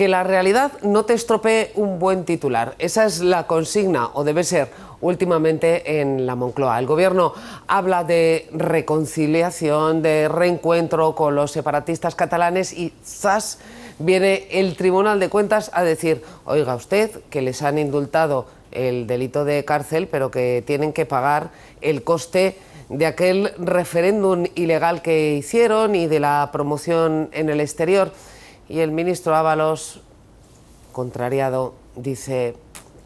que la realidad no te estropee un buen titular. Esa es la consigna, o debe ser últimamente en la Moncloa. El gobierno habla de reconciliación, de reencuentro con los separatistas catalanes y ¡zas! viene el Tribunal de Cuentas a decir, oiga usted, que les han indultado el delito de cárcel, pero que tienen que pagar el coste de aquel referéndum ilegal que hicieron y de la promoción en el exterior. Y el ministro Ábalos, contrariado, dice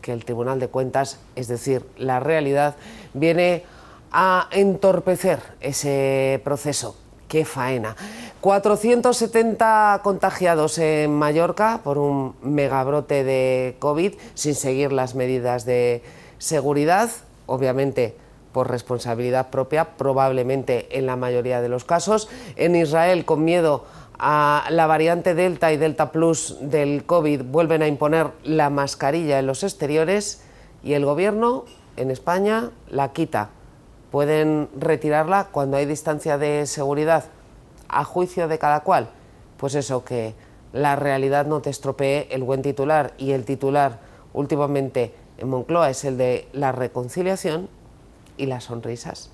que el Tribunal de Cuentas, es decir, la realidad, viene a entorpecer ese proceso. ¡Qué faena! 470 contagiados en Mallorca por un megabrote de COVID sin seguir las medidas de seguridad, obviamente por responsabilidad propia, probablemente en la mayoría de los casos. En Israel, con miedo a la variante Delta y Delta Plus del COVID vuelven a imponer la mascarilla en los exteriores y el gobierno en España la quita. Pueden retirarla cuando hay distancia de seguridad, a juicio de cada cual. Pues eso, que la realidad no te estropee el buen titular y el titular últimamente en Moncloa es el de la reconciliación y las sonrisas.